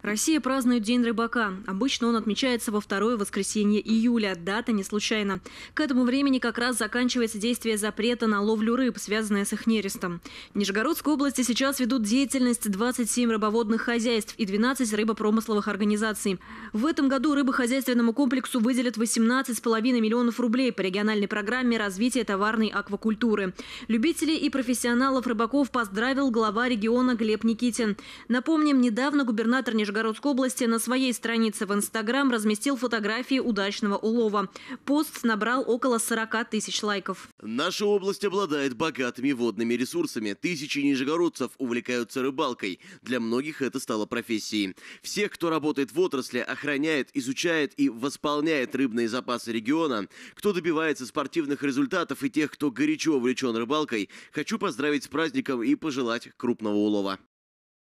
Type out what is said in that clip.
Россия празднует День рыбака. Обычно он отмечается во второе воскресенье июля. Дата не случайна. К этому времени как раз заканчивается действие запрета на ловлю рыб, связанное с их нерестом. В Нижегородской области сейчас ведут деятельность 27 рыбоводных хозяйств и 12 рыбопромысловых организаций. В этом году рыбохозяйственному комплексу выделят 18,5 миллионов рублей по региональной программе развития товарной аквакультуры. Любителей и профессионалов рыбаков поздравил глава региона Глеб Никитин. Напомним, недавно губернатор Нижегородской Нижегородской области на своей странице в Инстаграм разместил фотографии удачного улова. Пост набрал около 40 тысяч лайков. Наша область обладает богатыми водными ресурсами. Тысячи нижегородцев увлекаются рыбалкой. Для многих это стало профессией. Всех, кто работает в отрасли, охраняет, изучает и восполняет рыбные запасы региона, кто добивается спортивных результатов и тех, кто горячо увлечен рыбалкой, хочу поздравить с праздником и пожелать крупного улова.